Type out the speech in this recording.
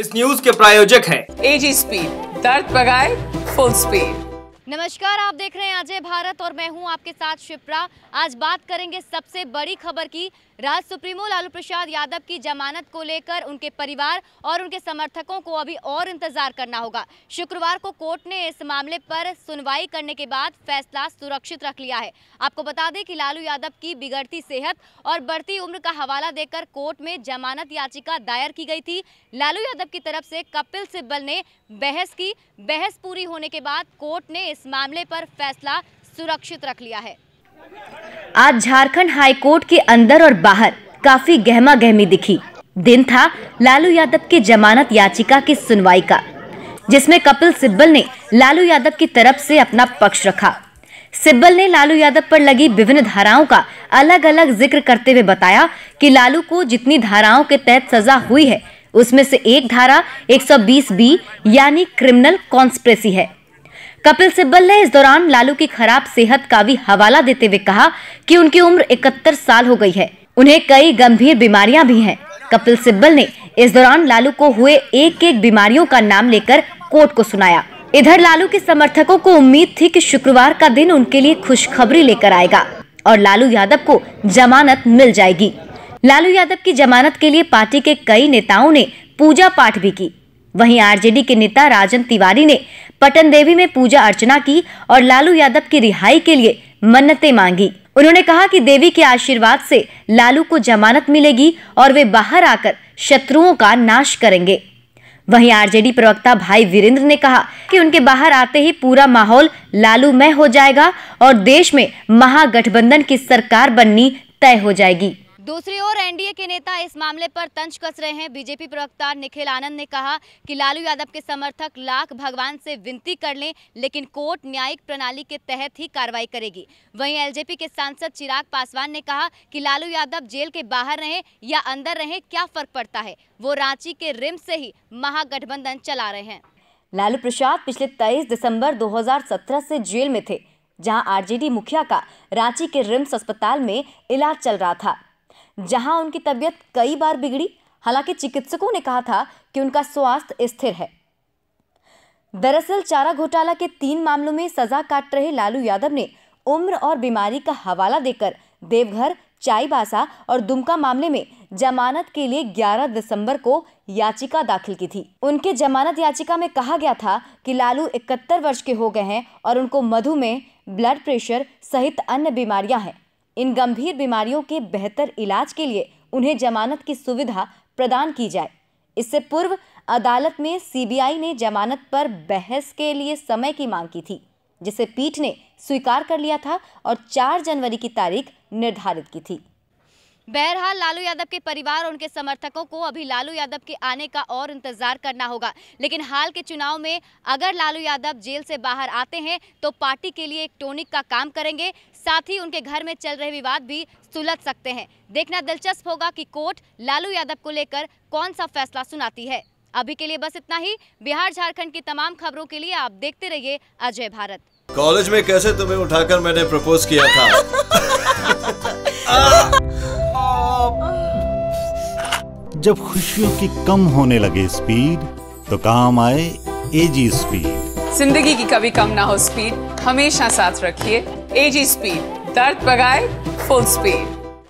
इस न्यूज के प्रायोजक है एजी स्पीड दर्द बगाए फुल स्पीड नमस्कार आप देख रहे हैं अजय भारत और मैं हूं आपके साथ शिप्रा आज बात करेंगे सबसे बड़ी खबर की राज सुप्रीमो लालू प्रसाद यादव की जमानत को लेकर उनके परिवार और उनके समर्थकों को अभी और इंतजार करना होगा शुक्रवार को कोर्ट ने इस मामले पर सुनवाई करने के बाद फैसला सुरक्षित रख लिया है आपको बता दें कि लालू यादव की बिगड़ती सेहत और बढ़ती उम्र का हवाला देकर कोर्ट में जमानत याचिका दायर की गई थी लालू यादव की तरफ से कपिल सिब्बल ने बहस की बहस पूरी होने के बाद कोर्ट ने इस मामले पर फैसला सुरक्षित रख लिया है आज झारखंड हाईकोर्ट के अंदर और बाहर काफी गहमा गहमी दिखी दिन था लालू यादव की जमानत याचिका की सुनवाई का जिसमें कपिल सिब्बल ने लालू यादव की तरफ से अपना पक्ष रखा सिब्बल ने लालू यादव पर लगी विभिन्न धाराओं का अलग अलग जिक्र करते हुए बताया कि लालू को जितनी धाराओं के तहत सजा हुई है उसमें से एक धारा 120 बी यानी क्रिमिनल कॉन्स्प्रेसी है कपिल सिब्बल ने इस दौरान लालू की खराब सेहत का भी हवाला देते हुए कहा कि उनकी उम्र इकहत्तर साल हो गई है उन्हें कई गंभीर बीमारियां भी हैं कपिल सिब्बल ने इस दौरान लालू को हुए एक एक बीमारियों का नाम लेकर कोर्ट को सुनाया इधर लालू के समर्थकों को उम्मीद थी की शुक्रवार का दिन उनके लिए खुशखबरी लेकर आएगा और लालू यादव को जमानत मिल जाएगी लालू यादव की जमानत के लिए पार्टी के कई नेताओं ने पूजा पाठ भी की वहीं आरजेडी के नेता राजन तिवारी ने पटन देवी में पूजा अर्चना की और लालू यादव की रिहाई के लिए मन्नतें मांगी उन्होंने कहा कि देवी के आशीर्वाद से लालू को जमानत मिलेगी और वे बाहर आकर शत्रुओं का नाश करेंगे वहीं आरजेडी प्रवक्ता भाई वीरेंद्र ने कहा कि उनके बाहर आते ही पूरा माहौल लालूमय हो जाएगा और देश में महागठबंधन की सरकार बननी तय हो जाएगी दूसरी ओर एनडीए के नेता इस मामले पर तंज कस रहे हैं बीजेपी प्रवक्ता निखिल आनंद ने कहा कि लालू यादव के समर्थक लाख भगवान से विनती कर लें लेकिन कोर्ट न्यायिक प्रणाली के तहत ही कार्रवाई करेगी वहीं एलजेपी के सांसद चिराग पासवान ने कहा कि लालू यादव जेल के बाहर रहे या अंदर रहे क्या फर्क पड़ता है वो रांची के रिम्स से ही महागठबंधन चला रहे हैं लालू प्रसाद पिछले तेईस दिसम्बर दो से जेल में थे जहां आरजेडी मुखिया का रांची के रिम्स अस्पताल में इलाज चल रहा था जहां उनकी तबीयत कई बार बिगड़ी हालांकि चिकित्सकों ने कहा था कि उनका स्वास्थ्य स्थिर है दरअसल चारा घोटाला के तीन मामलों में सजा काट रहे लालू यादव ने उम्र और बीमारी का हवाला देकर देवघर चाईबासा और दुमका मामले में जमानत के लिए 11 दिसंबर को याचिका दाखिल की थी उनके जमानत याचिका में कहा गया था कि लालू 71 वर्ष के हो गए हैं और उनको मधुमेह ब्लड प्रेशर सहित अन्य बीमारियां हैं इन गंभीर बीमारियों के बेहतर इलाज के लिए उन्हें जमानत की सुविधा प्रदान की जाए इससे पूर्व अदालत में सीबीआई ने जमानत पर बहस के लिए समय की मांग की थी जिसे पीठ ने स्वीकार कर लिया था और 4 जनवरी की तारीख निर्धारित की थी बहरहाल लालू यादव के परिवार और उनके समर्थकों को अभी लालू यादव के आने का और इंतजार करना होगा लेकिन हाल के चुनाव में अगर लालू यादव जेल से बाहर आते हैं तो पार्टी के लिए एक टोनिक का काम करेंगे साथ ही उनके घर में चल रहे विवाद भी सुलझ सकते हैं देखना दिलचस्प होगा कि कोर्ट लालू यादव को लेकर कौन सा फैसला सुनाती है अभी के लिए बस इतना ही बिहार झारखंड की तमाम खबरों के लिए आप देखते रहिए अजय भारत कॉलेज में कैसे तुम्हें उठाकर मैंने प्रपोज किया था जब खुशियों की कम होने लगे स्पीड तो काम आए एजी स्पीड जिंदगी की कभी कम ना हो स्पीड हमेशा साथ रखिए एजी स्पीड दर्द बगाए फुल स्पीड